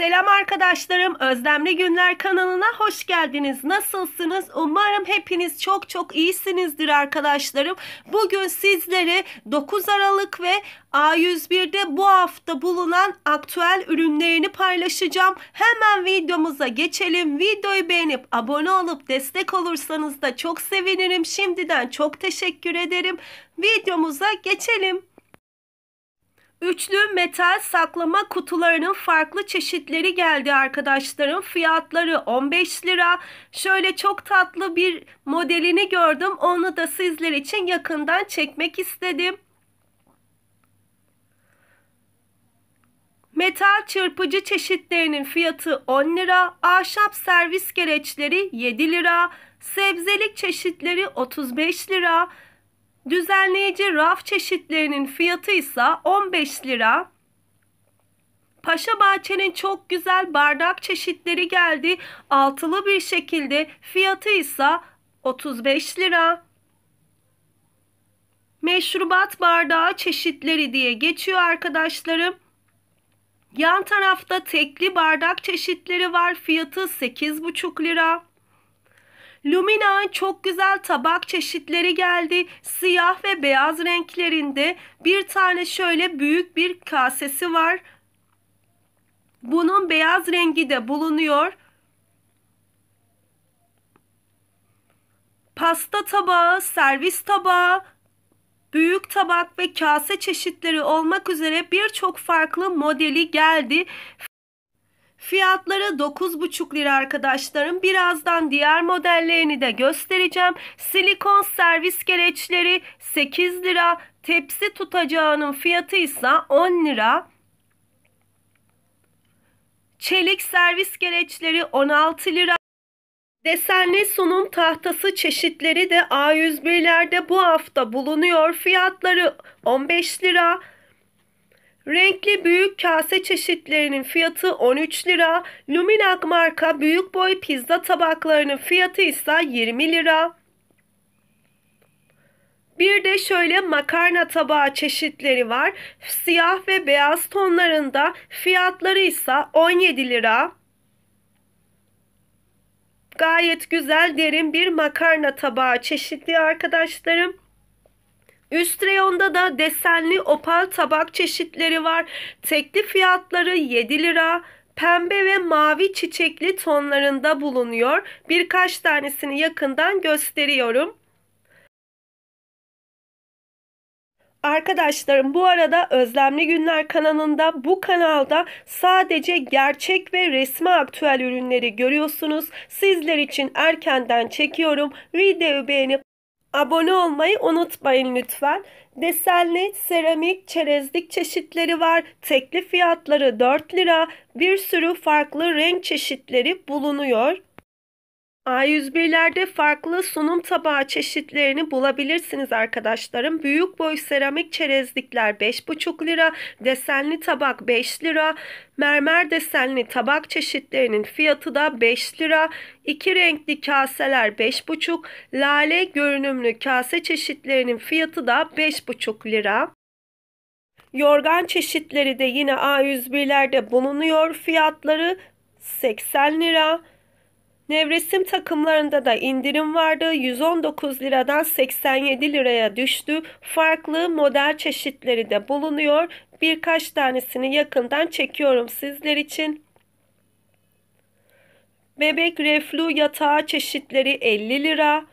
Selam arkadaşlarım. Özlemli Günler kanalına hoş geldiniz. Nasılsınız? Umarım hepiniz çok çok iyisinizdir arkadaşlarım. Bugün sizlere 9 Aralık ve A101'de bu hafta bulunan aktüel ürünlerini paylaşacağım. Hemen videomuza geçelim. Videoyu beğenip abone olup destek olursanız da çok sevinirim. Şimdiden çok teşekkür ederim. Videomuza geçelim. Üçlü metal saklama kutularının farklı çeşitleri geldi arkadaşlarım. Fiyatları 15 lira. Şöyle çok tatlı bir modelini gördüm. Onu da sizler için yakından çekmek istedim. Metal çırpıcı çeşitlerinin fiyatı 10 lira, ahşap servis gereçleri 7 lira, sebzelik çeşitleri 35 lira, Düzenleyici raf çeşitlerinin fiyatı ise 15 lira. Paşa Bahçe'nin çok güzel bardak çeşitleri geldi. Altılı bir şekilde fiyatı ise 35 lira. Meşrubat bardağı çeşitleri diye geçiyor arkadaşlarım. Yan tarafta tekli bardak çeşitleri var. Fiyatı 8,5 lira. Lumina çok güzel tabak çeşitleri geldi. Siyah ve beyaz renklerinde bir tane şöyle büyük bir kasesi var. Bunun beyaz rengi de bulunuyor. Pasta tabağı, servis tabağı, büyük tabak ve kase çeşitleri olmak üzere birçok farklı modeli geldi. Fiyatları 9,5 lira arkadaşlarım. Birazdan diğer modellerini de göstereceğim. Silikon servis gereçleri 8 lira. Tepsi tutacağının fiyatı ise 10 lira. Çelik servis gereçleri 16 lira. Desenli sunum tahtası çeşitleri de A101'lerde bu hafta bulunuyor. Fiyatları 15 lira. Renkli büyük kase çeşitlerinin fiyatı 13 lira. Luminak marka büyük boy pizza tabaklarının fiyatı ise 20 lira. Bir de şöyle makarna tabağı çeşitleri var. Siyah ve beyaz tonlarında fiyatları ise 17 lira. Gayet güzel derin bir makarna tabağı çeşitli arkadaşlarım. Üst reyonda da desenli opal tabak çeşitleri var. Tekli fiyatları 7 lira. Pembe ve mavi çiçekli tonlarında bulunuyor. Birkaç tanesini yakından gösteriyorum. Arkadaşlarım bu arada Özlemli Günler kanalında bu kanalda sadece gerçek ve resmi aktüel ürünleri görüyorsunuz. Sizler için erkenden çekiyorum. Videoyu beğenip Abone olmayı unutmayın lütfen. Desenli, seramik, çerezlik çeşitleri var. Tekli fiyatları 4 lira. Bir sürü farklı renk çeşitleri bulunuyor. A101'lerde farklı sunum tabağı çeşitlerini bulabilirsiniz arkadaşlarım. Büyük boy seramik çerezlikler 5,5 lira, desenli tabak 5 lira, mermer desenli tabak çeşitlerinin fiyatı da 5 lira, iki renkli kaseler 5,5, lale görünümlü kase çeşitlerinin fiyatı da 5,5 lira. Yorgan çeşitleri de yine A101'lerde bulunuyor. Fiyatları 80 lira, Nevresim takımlarında da indirim vardı. 119 liradan 87 liraya düştü. Farklı model çeşitleri de bulunuyor. Birkaç tanesini yakından çekiyorum sizler için. Bebek reflü yatağı çeşitleri 50 lira.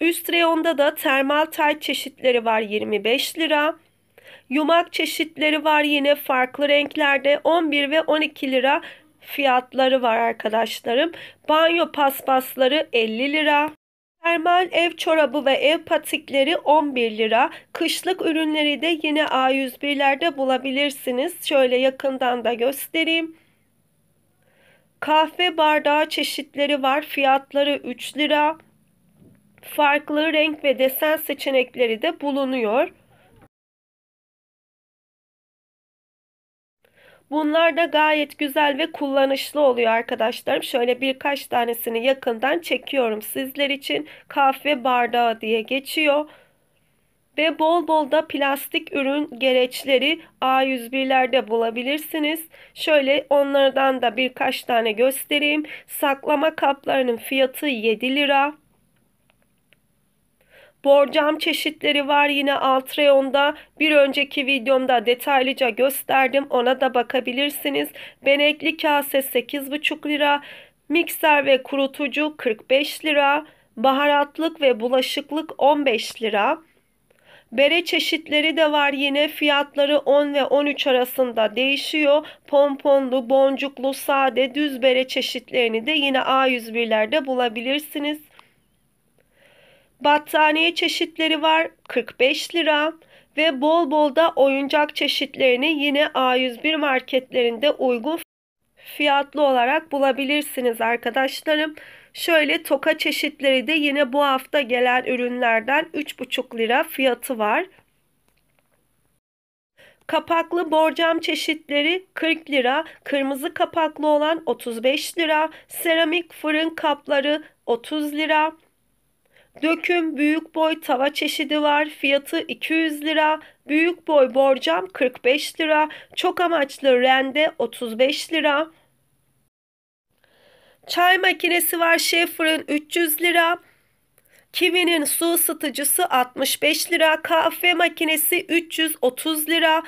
Üst reyonda da termal tay çeşitleri var 25 lira. Yumak çeşitleri var yine farklı renklerde 11 ve 12 lira fiyatları var arkadaşlarım. Banyo paspasları 50 lira. Termal ev çorabı ve ev patikleri 11 lira. Kışlık ürünleri de yine A101'lerde bulabilirsiniz. Şöyle yakından da göstereyim. Kahve bardağı çeşitleri var. Fiyatları 3 lira. Farklı renk ve desen seçenekleri de bulunuyor. Bunlar da gayet güzel ve kullanışlı oluyor arkadaşlarım. Şöyle birkaç tanesini yakından çekiyorum sizler için. Kahve bardağı diye geçiyor. Ve bol bol da plastik ürün gereçleri A101'lerde bulabilirsiniz. Şöyle onlardan da birkaç tane göstereyim. Saklama kaplarının fiyatı 7 lira. Borcam çeşitleri var yine alt reyonda. Bir önceki videomda detaylıca gösterdim. Ona da bakabilirsiniz. Benekli kase 8,5 lira. Mikser ve kurutucu 45 lira. Baharatlık ve bulaşıklık 15 lira. Bere çeşitleri de var yine fiyatları 10 ve 13 arasında değişiyor. Pomponlu, boncuklu, sade, düz bere çeşitlerini de yine A101'lerde bulabilirsiniz. Battaniye çeşitleri var 45 lira ve bol bol da oyuncak çeşitlerini yine A101 marketlerinde uygun fiyatlı olarak bulabilirsiniz arkadaşlarım. Şöyle toka çeşitleri de yine bu hafta gelen ürünlerden 3,5 lira fiyatı var. Kapaklı borcam çeşitleri 40 lira, kırmızı kapaklı olan 35 lira, seramik fırın kapları 30 lira, Döküm büyük boy tava çeşidi var. Fiyatı 200 lira. Büyük boy borcam 45 lira. Çok amaçlı rende 35 lira. Çay makinesi var Schaefer'ın 300 lira. Kivinin su ısıtıcısı 65 lira. Kahve makinesi 330 lira.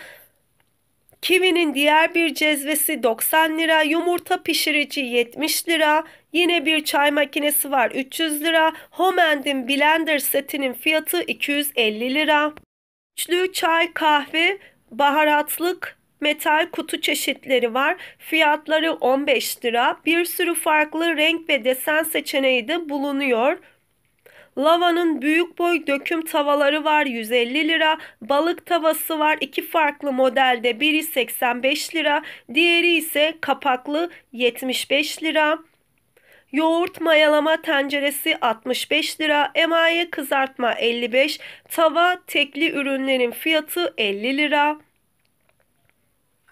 Kivinin diğer bir cezvesi 90 lira. Yumurta pişirici 70 lira. Yine bir çay makinesi var 300 lira. Homend'in blender setinin fiyatı 250 lira. Üçlü çay, kahve, baharatlık metal kutu çeşitleri var. Fiyatları 15 lira. Bir sürü farklı renk ve desen seçeneği de bulunuyor. Lavanın büyük boy döküm tavaları var 150 lira. Balık tavası var iki farklı modelde biri 85 lira. Diğeri ise kapaklı 75 lira yoğurt mayalama tenceresi 65 lira, emaye kızartma 55, tava tekli ürünlerin fiyatı 50 lira.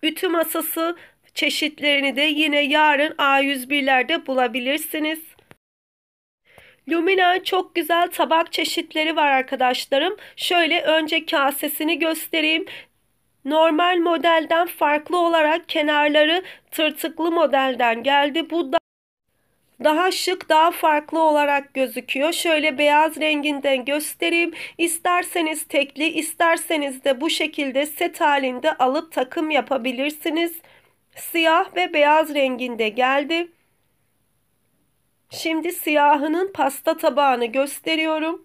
Ütü masası çeşitlerini de yine yarın A101'lerde bulabilirsiniz. Lumina çok güzel tabak çeşitleri var arkadaşlarım. Şöyle önce kasesini göstereyim. Normal modelden farklı olarak kenarları tırtıklı modelden geldi. Bu da daha şık, daha farklı olarak gözüküyor. Şöyle beyaz renginden göstereyim. İsterseniz tekli, isterseniz de bu şekilde set halinde alıp takım yapabilirsiniz. Siyah ve beyaz renginde geldi. Şimdi siyahının pasta tabağını gösteriyorum.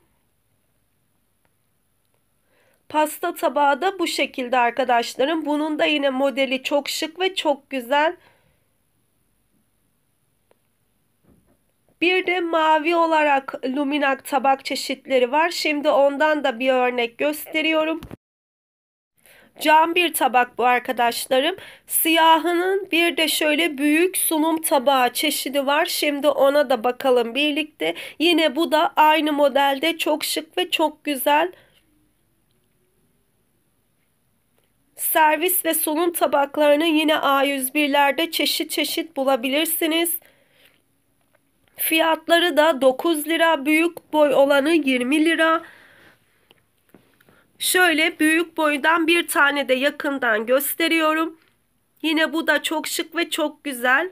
Pasta tabağı da bu şekilde arkadaşlarım. Bunun da yine modeli çok şık ve çok güzel. Bir de mavi olarak luminak tabak çeşitleri var. Şimdi ondan da bir örnek gösteriyorum. Cam bir tabak bu arkadaşlarım. Siyahının bir de şöyle büyük sunum tabağı çeşidi var. Şimdi ona da bakalım birlikte. Yine bu da aynı modelde çok şık ve çok güzel. Servis ve sunum tabaklarını yine A101'lerde çeşit çeşit bulabilirsiniz. Fiyatları da 9 lira. Büyük boy olanı 20 lira. Şöyle büyük boydan bir tane de yakından gösteriyorum. Yine bu da çok şık ve çok güzel.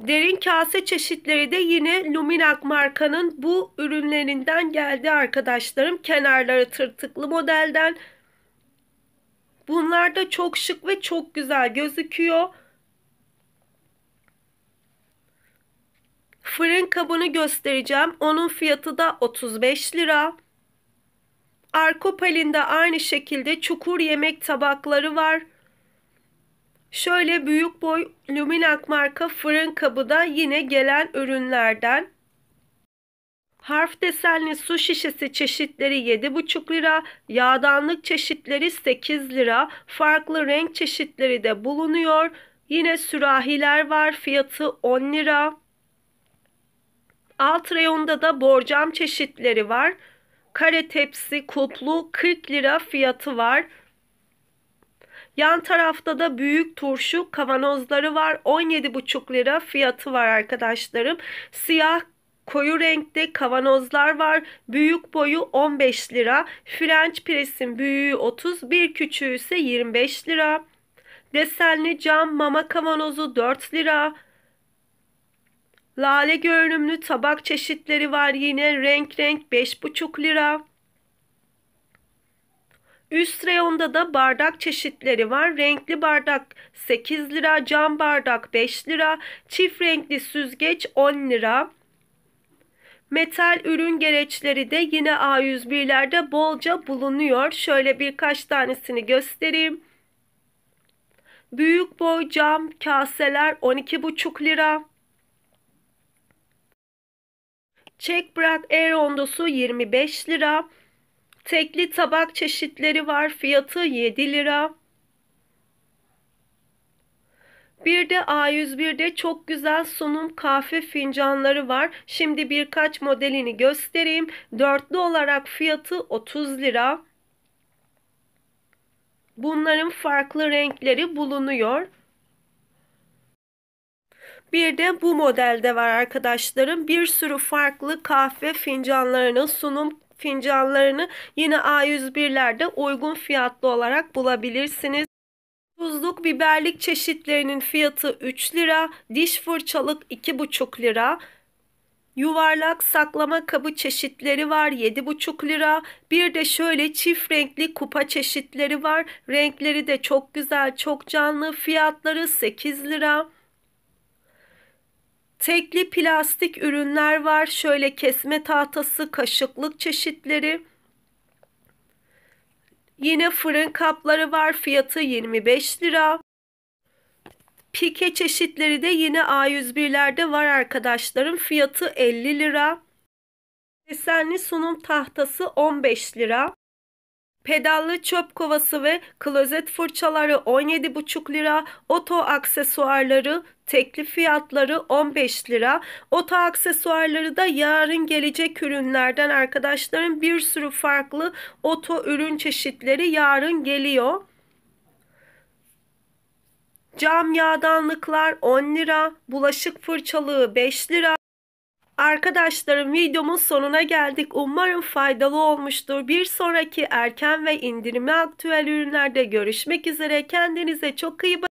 Derin kase çeşitleri de yine Luminac markanın bu ürünlerinden geldi arkadaşlarım. Kenarları tırtıklı modelden. Bunlar da çok şık ve çok güzel gözüküyor. Fırın kabını göstereceğim. Onun fiyatı da 35 lira. Arkopel'inde aynı şekilde çukur yemek tabakları var. Şöyle büyük boy Luminak marka fırın kabı da yine gelen ürünlerden. Harf desenli su şişesi çeşitleri 7,5 lira, yağdanlık çeşitleri 8 lira, farklı renk çeşitleri de bulunuyor. Yine sürahiler var, fiyatı 10 lira. Alt reyonda da borcam çeşitleri var. Kare tepsi kuplu 40 lira fiyatı var. Yan tarafta da büyük turşu kavanozları var. 17,5 lira fiyatı var arkadaşlarım. Siyah koyu renkte kavanozlar var. Büyük boyu 15 lira. French press'in büyüğü 30, bir küçüğü ise 25 lira. Desenli cam mama kavanozu 4 lira. Lale görünümlü tabak çeşitleri var yine renk renk 5,5 lira. Üst reyonda da bardak çeşitleri var. Renkli bardak 8 lira, cam bardak 5 lira, çift renkli süzgeç 10 lira. Metal ürün gereçleri de yine A101'lerde bolca bulunuyor. Şöyle birkaç tanesini göstereyim. Büyük boy cam kaseler 12,5 lira. Çek Brad Air ondusu 25 lira. Tekli tabak çeşitleri var. Fiyatı 7 lira. Bir de A101'de çok güzel sunum kahve fincanları var. Şimdi birkaç modelini göstereyim. Dörtlü olarak fiyatı 30 lira. Bunların farklı renkleri bulunuyor. Bir de bu modelde var arkadaşlarım. Bir sürü farklı kahve fincanlarını, sunum fincanlarını yine A101'lerde uygun fiyatlı olarak bulabilirsiniz. Tuzluk biberlik çeşitlerinin fiyatı 3 lira, diş fırçalık 2,5 lira, Yuvarlak saklama kabı çeşitleri var 7,5 lira. Bir de şöyle çift renkli kupa çeşitleri var. Renkleri de çok güzel, çok canlı. Fiyatları 8 lira. Tekli plastik ürünler var. Şöyle kesme tahtası, kaşıklık çeşitleri. Yine fırın kapları var. Fiyatı 25 lira. Pike çeşitleri de yine A101'lerde var arkadaşlarım. Fiyatı 50 lira. Desenli sunum tahtası 15 lira. Pedallı çöp kovası ve klozet fırçaları 17,5 lira. Oto aksesuarları Teklif fiyatları 15 lira. Oto aksesuarları da yarın gelecek ürünlerden arkadaşlarım bir sürü farklı oto ürün çeşitleri yarın geliyor. Cam yağdanlıklar 10 lira, bulaşık fırçalığı 5 lira. Arkadaşlarım videomun sonuna geldik. Umarım faydalı olmuştur. Bir sonraki erken ve indirime aktüel ürünlerde görüşmek üzere. Kendinize çok iyi bakın.